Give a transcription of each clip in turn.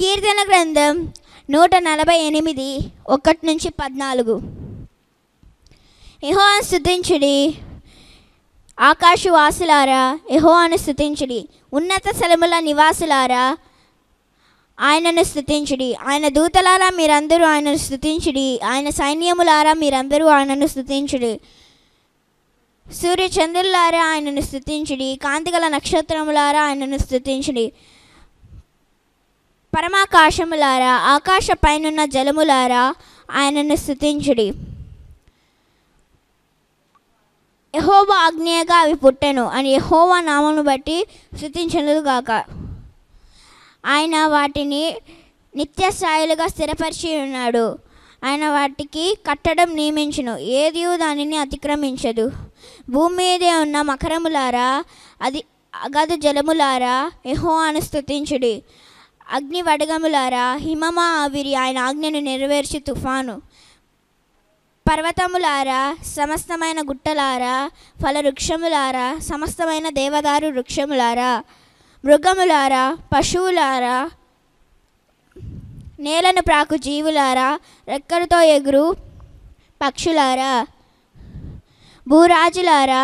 కీర్తన గ్రంథం నూట నలభై ఎనిమిది ఒకటి నుంచి పద్నాలుగు యహోవాను స్థుతించుడి ఆకాశవాసులారా యహోవాను స్థుతించుడి ఉన్నత స్థలముల నివాసులారా ఆయనను స్థుతించుడి ఆయన దూతలారా మీరందరూ ఆయనను స్థుతించుడి ఆయన సైన్యములారా మీరందరూ ఆయనను స్థుతించుడి సూర్యచంద్రులారా ఆయనను స్థుతించుడి కాంతిగల నక్షత్రములారా ఆయనను స్థుతించుడి పరమాకాశములారా ఆకాశ పైనున్న జలములారా ఆయనను స్థుతించుడి యహోవ ఆగ్నేయగా అవి పుట్టెను అని యహోవ నామను బట్టి స్థుతించనుగాక ఆయన వాటిని నిత్య స్థాయిలుగా స్థిరపరిచి ఉన్నాడు ఆయన వాటికి కట్టడం నియమించును ఏది దానిని అతిక్రమించదు భూమి మీదే ఉన్న మకరములారా అది అగధ జలములారా యహోవాను స్థుతించుడి అగ్ని వడగములారా హిమమా ఆవిరి ఆయన ఆజ్ఞను నెరవేర్చి తుఫాను పర్వతములారా సమస్తమైన గుట్టలారా ఫల వృక్షములారా సమస్తమైన దేవదారు వృక్షములారా మృగములారా పశువులారా నేలను ప్రాకు జీవులారా రెక్కలతో ఎగురు పక్షులారా భూరాజులారా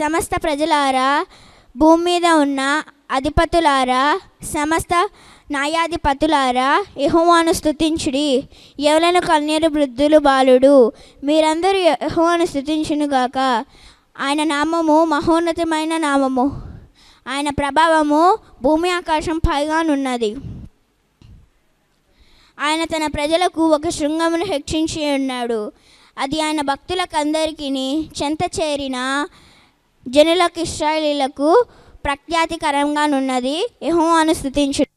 సమస్త ప్రజలారా భూమి మీద ఉన్న అధిపతులారా సమస్త న్యాయాధిపతులారా యహోవాను స్థుతించుడి ఎవలను కన్నీరు వృద్ధులు బాలుడు మీరందరూ యహోవాను గాక ఆయన నామము మహోన్నతమైన నామము ఆయన ప్రభావము భూమి ఆకాశం పైగానున్నది ఆయన తన ప్రజలకు ఒక శృంగమును హెచ్చించి ఉన్నాడు అది ఆయన భక్తులకు భక్తులకందరికీ చెంత చేరిన జనులకు ఇస్రాయలీలకు ప్రఖ్యాతికరంగానున్నది యహోవాను స్థుతించు